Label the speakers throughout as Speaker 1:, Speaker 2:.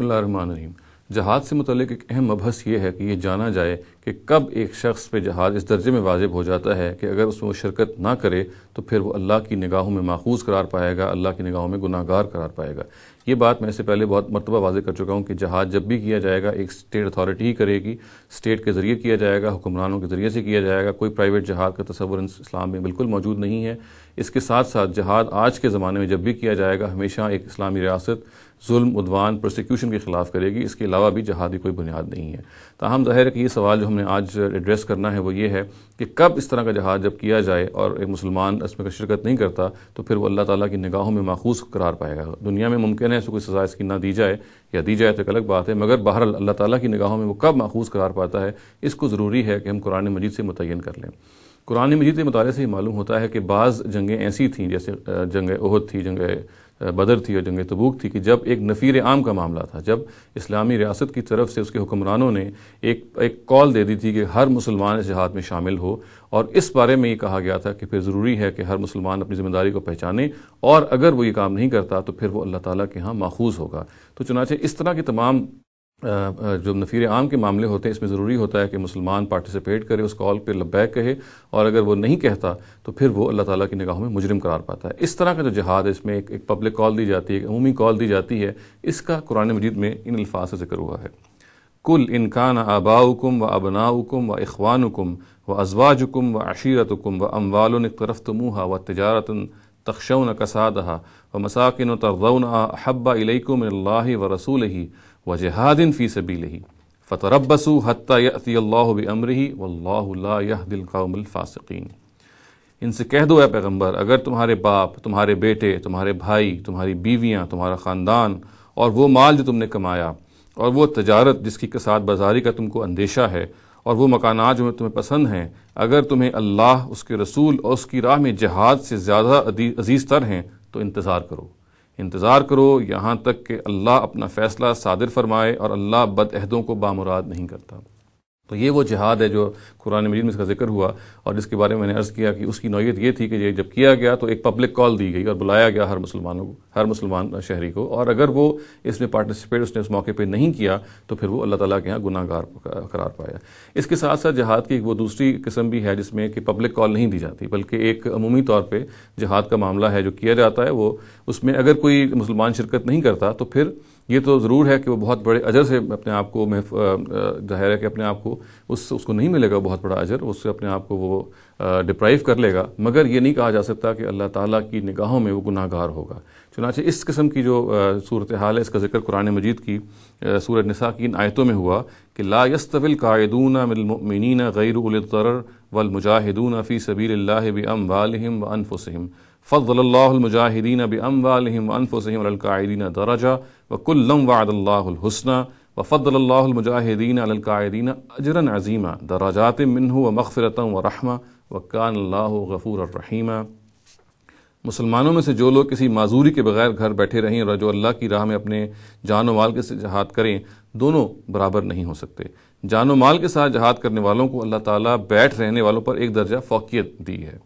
Speaker 1: बसमिल जहाज से मतलब एक अहम मबहस ये है कि यह जाना जाए कि कब एक शख्स पे जहाद इस दर्जे में वाजिब हो जाता है कि अगर उसमें वो शिरकत ना करे तो फिर वो अल्लाह की निगाहों में माखूज करार पाएगा अल्लाह की निगाहों में गुनागार करार पाएगा ये बात मैं इससे पहले बहुत मरतबा वाजे कर चुका हूँ कि जहाज जब भी किया जाएगा एक स्टेट अथॉरिटी ही करेगी स्टेट के ज़रिए किया जाएगा हुक्मरानों के ज़रिए से किया जाएगा कोई प्राइवेट जहाज का तस्वर इस्लाम में बिल्कुल मौजूद नहीं है इसके साथ साथ जहाज आज के ज़माने में जब भी किया जाएगा हमेशा एक इस्लामी रियासत जुल्म प्रोसिक्यूशन के खिलाफ करेगी इसके अलावा भी जहादी कोई बुनियाद नहीं है तहम ज़ाहिर है कि ये सवाल जो हमने आज एड्रेस करना है वो ये है कि कब इस तरह का जहाज जब किया जाए और एक मुसलमान इसमें शिरकत नहीं करता तो फिर वो अल्लाह ताला की निगाहों में माखूस करार पाएगा दुनिया में मुमकिन है इसको कोई सजा इसकी ना दी जाए या दी जाए तो एक अलग बात है मगर बहर अल्लाह ताला की निगाहों में वो कब माखूस करार पाता है इसको ज़रूरी है कि हम कुरान मजीद से मुतन कर लें कुरान मजीद के मुताले से ही मालूम होता है कि बाज़ जंगें ऐसी थी जैसे जंग उहद थी जंग बदर थी और जंग तबूक थी कि जब एक नफ़ीर आम का मामला था जब इस्लामी रियासत की तरफ से उसके हुक्मरानों ने एक एक कॉल दे दी थी कि हर मुसलमान इस जहाद में शामिल हो और इस बारे में ये कहा गया था कि फिर ज़रूरी है कि हर मुसलमान अपनी ज़िम्मेदारी को पहचाने और अगर वो ये काम नहीं करता तो फिर वो अल्लाह ताली के यहाँ माखूज होगा तो चुनाचे इस तरह की तमाम जो नफ़ीर आम के मामले होते हैं इसमें ज़रूरी होता है कि मुसलमान पार्टिसिपेट करे उस कॉल पर लब्बैक कहे और अगर वो नहीं कहता तो फिर वो अल्लाह ताला की निगाहों में मुजरिम करार पाता है इस तरह का जो जहाद है इसमें एक, एक पब्लिक कॉल दी जाती है अमूमी कॉल दी जाती है इसका कुरान मजीद में इन अल्फाज से जिक्र हुआ है कुल इनकान आबाउकुम व अबनाउकुम व इखवानुकुम व अजवाजुकुम व अशीरतकुम व अमवाल तरफ तमूहा व तजारत तख्शन कसादहा व मसाकिन तरदौन अहब्बा इलैकुम व रसूल ही वजहादिन फ़ी सबील ही फ़तरबसु दिल वल्लादिलकामफ़ासकिन इनसे कह दो है पैगम्बर अगर तुम्हारे बाप तुम्हारे बेटे तुम्हारे भाई तुम्हारी बीवियाँ तुम्हारा ख़ानदान और वो माल जो तुमने कमाया और वो तजारत जिसकी के साथ बाजारी का तुमको अंदेशा है और वो मकाना जो तुम्हें पसंद हैं अगर तुम्हें अल्लाह उसके रसूल और उसकी राह में जहाद से ज़्यादा अजीज़ तर हैं तो इंतज़ार करो इंतज़ार करो यहाँ तक कि अल्लाह अपना फ़ैसला सादिर फरमाए और अल्लाह बदअहदों को बामुराद नहीं करता तो ये वो जिहाद है जो कुरान मजीद में इसका जिक्र हुआ और जिसके बारे में मैंने अर्ज़ किया कि उसकी नोयत ये थी कि ये जब किया गया तो एक पब्लिक कॉल दी गई और बुलाया गया हर मुसलमानों को हर मुसलमान शहरी को और अगर वो इसमें पार्टिसिपेट उसने उस मौके पर नहीं किया तो फिर वो अल्लाह ताला के यहाँ गुनागार करार पाया इसके साथ साथ जहाद की एक वो दूसरी किस्म भी है जिसमें कि पब्लिक कॉल नहीं दी जाती बल्कि एक अमूमी तौर पर जहाद का मामला है जो किया जाता है वो उसमें अगर कोई मुसलमान शिरकत नहीं करता तो फिर ये तो ज़रूर है कि वो बहुत बड़े अजर से अपने आप को जाहिर है कि अपने आप को उस उसको नहीं मिलेगा बहुत बड़ा अजर उससे अपने आप को वो डिप्राइव कर लेगा मगर ये नहीं कहा जा सकता कि अल्लाह ताला की निगाहों में वो गुनाहगार होगा चुनाचे इस किस्म की जो सूरत हाल है इसका जिक्र कुरान मजीद की सूरत नसा की इन आयतों में हुआ कि ला यस्तविल कायदूना मिलमिन गैर उलतर वलमुजाहिदून फ़ी सबील बम वालम व अनफ़ुसम फ़ज़लमजाहिदीन बम वालम व अनफ़ुसमकायदीन दराजा व कुल्लम वादल्लाहुलहसना व फ़ज़लमजाहिदीन अलकायदीन अजरन अजीमा दराजात मिनह व मगफ़रत व रहमा व कान गफ़ूर रहीमा मुसलमानों में से जो लोग किसी माजूरी के बगैर घर बैठे रहें और जो अल्लाह की राह में अपने जान वाल के से करें दोनों बराबर नहीं हो सकते जान माल के साथ जहाद करने वालों को अल्लाह ताला बैठ रहने वालों पर एक दर्जा फोकियत दी है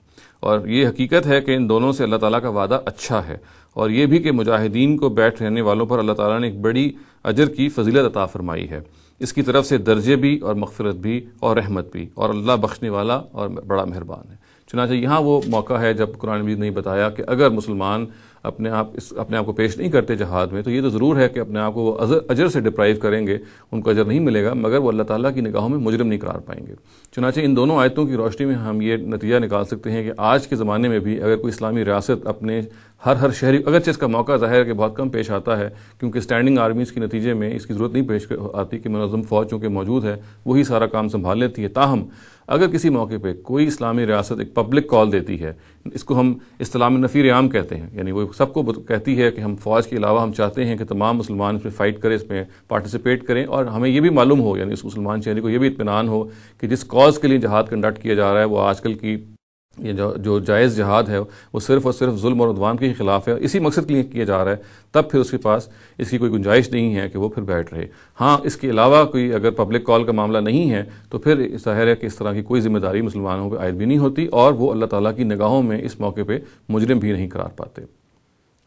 Speaker 1: और ये हकीकत है कि इन दोनों से अल्लाह ताला का वादा अच्छा है और ये भी कि मुजाहिदीन को बैठ रहने वालों पर अल्लाह ताला ने एक बड़ी अजर की फजीलत अता फरमाई है इसकी तरफ से दर्जे भी और मगफरत भी और रहमत भी और अल्लाह बख्शने वाला और बड़ा मेहरबान है चुनाच यहाँ वो मौका है जब कुरान भी नहीं बताया कि अगर मुसलमान अपने आप इस अपने आप को पेश नहीं करते जहाद में तो ये तो ज़रूर है कि अपने आप को वो अजर अजर से डिप्राइव करेंगे उनको अजर नहीं मिलेगा मगर वो अल्लाह ताला की निगाहों में मुजरम नहीं करार पाएंगे चुनाचे इन दोनों आयतों की रोशनी में हम ये नतीजा निकाल सकते हैं कि आज के ज़माने में भी अगर कोई इस्लामी रियासत अपने हर हर शहरी अगरचे इसका मौका ज़ाहिर है कि बहुत कम पेश आता है क्योंकि स्टैंडिंग आर्मीज़ के नतीजे में इसकी ज़रूरत नहीं पेश आती कि मनज़म फ़ौज चूँकि मौजूद है वही सारा काम संभाल लेती है ताहम अगर किसी मौके पर कोई इस्लामी रियासत एक पब्लिक कॉल देती है इसको हम इस्लाम नफीर आम कहते हैं यानी वो सबको कहती है कि हम फ़ौज के अलावा हम चाहते हैं कि तमाम मुसलमान इसमें फ़ाइट करें इसमें पार्टिसिपेट करें और हमें ये भी मालूम हो यानी उस मुसलमान शहरी को यह भी इतमान हो कि जिस कॉज़ के लिए जहाद कंडक्ट किया जा रहा है वो आजकल की ये जो जो जायज़ जहाद है वो सिर्फ़ और सिर्फ जुल्म और उद्वान के ख़िलाफ़ है इसी मकसद के लिए किया जा रहा है तब फिर उसके पास इसकी कोई गुंजाइश नहीं है कि वो फिर बैठ रहे हाँ इसके अलावा कोई अगर पब्लिक कॉल का मामला नहीं है तो फिर जाहिर है कि इस तरह की कोई जिम्मेदारी मुसलमानों पर आयद भी नहीं होती और वो अल्लाह ताली की निगाहों में इस मौके पर मुजरम भी नहीं करार पाते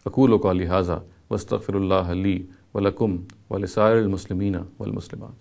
Speaker 1: अकूल का लिहाजा वस्तफ़िरल्ली वलकुम वलसारमसलमिन वलमसलिमान